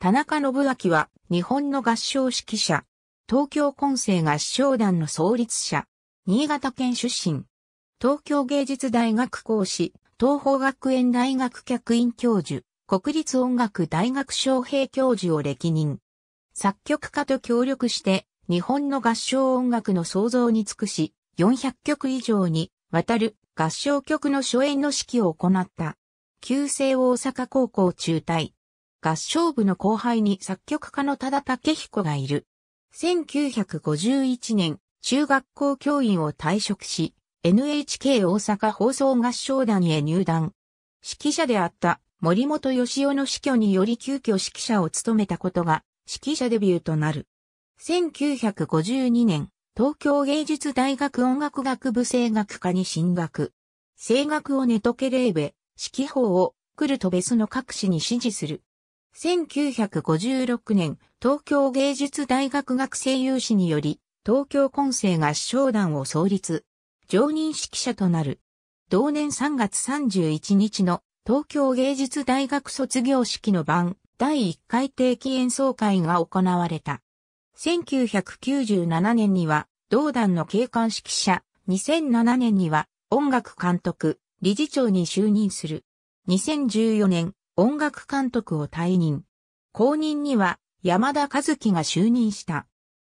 田中信明は日本の合唱指揮者、東京混声合唱団の創立者、新潟県出身、東京芸術大学講師、東方学園大学客員教授、国立音楽大学昌平教授を歴任。作曲家と協力して日本の合唱音楽の創造に尽くし、400曲以上にわたる合唱曲の初演の指揮を行った。旧制大阪高校中退。合唱部の後輩に作曲家の多田武彦がいる。1951年、中学校教員を退職し、NHK 大阪放送合唱団へ入団。指揮者であった森本義雄の死去により急遽指揮者を務めたことが指揮者デビューとなる。1952年、東京芸術大学音楽学部声楽科に進学。声楽をネトケレーベ、指揮法をクルトベスの各紙に指示する。1956年、東京芸術大学学生有志により、東京混成合唱団を創立。常任指揮者となる。同年3月31日の東京芸術大学卒業式の晩、第1回定期演奏会が行われた。1997年には、同団の警官指揮者、2007年には音楽監督、理事長に就任する。2014年、音楽監督を退任。後任には山田和樹が就任した。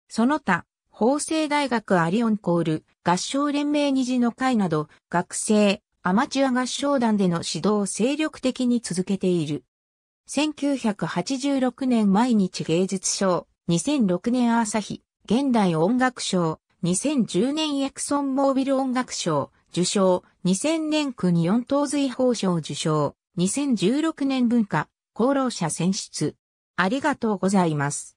その他、法政大学アリオンコール、合唱連盟二次の会など、学生、アマチュア合唱団での指導を精力的に続けている。1986年毎日芸術賞、2006年朝日、現代音楽賞、2010年エクソンモービル音楽賞、受賞、2000年区日本等随法賞受賞、2016年文化、功労者選出。ありがとうございます。